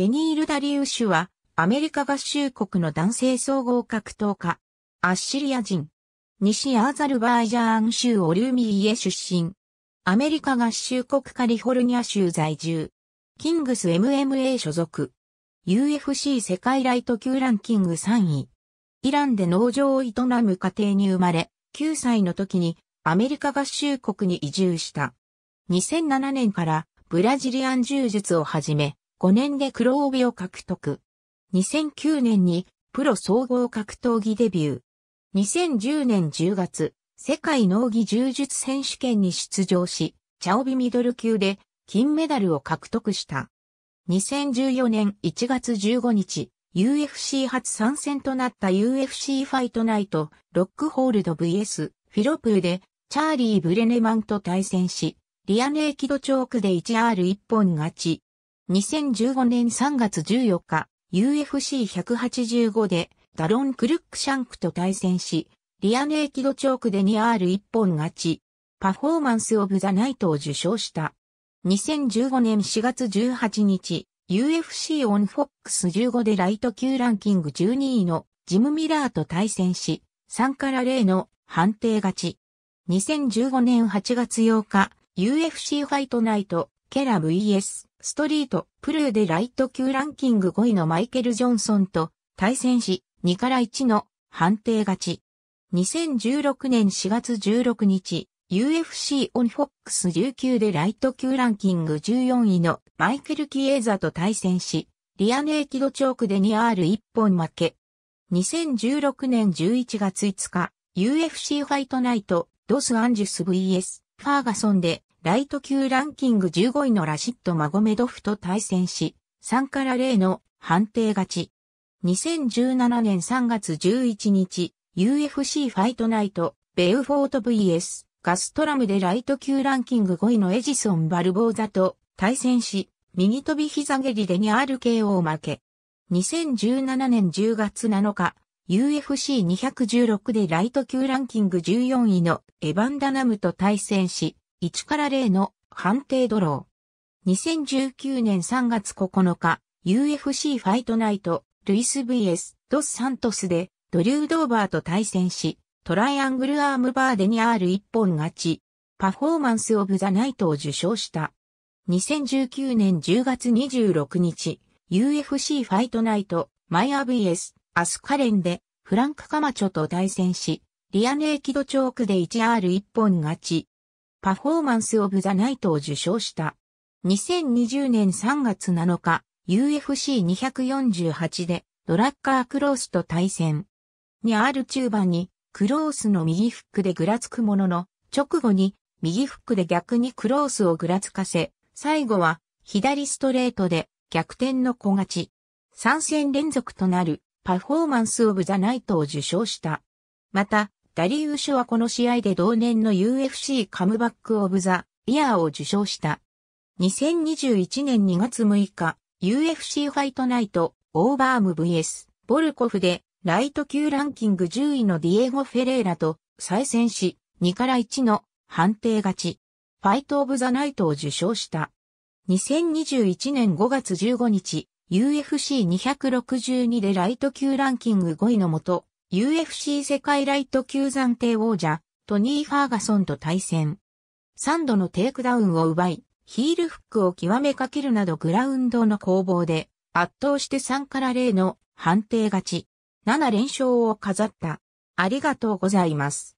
ベニール・ダリウシュは、アメリカ合衆国の男性総合格闘家、アッシリア人、西アーザルバイジャーン州オルミーへ出身、アメリカ合衆国カリフォルニア州在住、キングス MMA 所属、UFC 世界ライト級ランキング3位、イランで農場を営む家庭に生まれ、9歳の時にアメリカ合衆国に移住した。2007年からブラジリアン柔術を始め、5年で黒帯を獲得。2009年にプロ総合格闘技デビュー。2010年10月、世界農技柔術選手権に出場し、チャオビミドル級で金メダルを獲得した。2014年1月15日、UFC 初参戦となった UFC ファイトナイト、ロックホールド VS フィロプーで、チャーリー・ブレネマンと対戦し、リアネーキドチョークで 1R1 本勝ち。2015年3月14日、UFC185 でダロン・クルックシャンクと対戦し、リアネーキドチョークで 2R1 本勝ち、パフォーマンス・オブ・ザ・ナイトを受賞した。2015年4月18日、UFC オンフォックス15でライト級ランキング12位のジム・ミラーと対戦し、3から0の判定勝ち。2015年8月8日、UFC ファイトナイト、ケラ VS ストリート、プルーでライト級ランキング5位のマイケル・ジョンソンと対戦し、2から1の判定勝ち。2016年4月16日、UFC オンフォックス19でライト級ランキング14位のマイケル・キエーザと対戦し、リアネーキドチョークで 2R1 本負け。2016年11月5日、UFC ファイトナイト、ドス・アンジュス VS、ファーガソンでライト級ランキング15位のラシッド・マゴメドフと対戦し、3から0の判定勝ち。2017年3月11日、UFC ファイトナイト、ベウフォート VS、ガストラムでライト級ランキング5位のエジソン・バルボーザと対戦し、右飛び膝蹴りで 2RKO を負け。2017年10月7日、UFC216 でライト級ランキング14位のエヴァンダナムと対戦し、1から0の判定ドロー。2019年3月9日、UFC ファイトナイト、ルイス VS ドスサントスで、ドリュー・ドーバーと対戦し、トライアングルアームバーで 2R1 本勝ち、パフォーマンス・オブ・ザ・ナイトを受賞した。2019年10月26日、UFC ファイトナイト、マイア VS、アスカレンで、フランク・カマチョと対戦し、リアネーキドチョークで 1R1 本勝ち、パフォーマンス・オブ・ザ・ナイトを受賞した。2020年3月7日、UFC248 でドラッカー・クロースと対戦。にある中盤に、クロースの右フックでぐらつくものの、直後に、右フックで逆にクロースをぐらつかせ、最後は、左ストレートで、逆転の小勝ち。3戦連続となる、パフォーマンス・オブ・ザ・ナイトを受賞した。また、ダリウシュはこの試合で同年の UFC カムバックオブザイヤーを受賞した。2021年2月6日、UFC ファイトナイト、オーバーム VS、ボルコフで、ライト級ランキング10位のディエゴ・フェレーラと再戦し、2から1の判定勝ち。ファイト・オブ・ザ・ナイトを受賞した。2021年5月15日、UFC262 でライト級ランキング5位のもと、UFC 世界ライト級暫定王者、トニー・ファーガソンと対戦。3度のテイクダウンを奪い、ヒールフックを極めかけるなどグラウンドの攻防で、圧倒して3から0の判定勝ち。7連勝を飾った。ありがとうございます。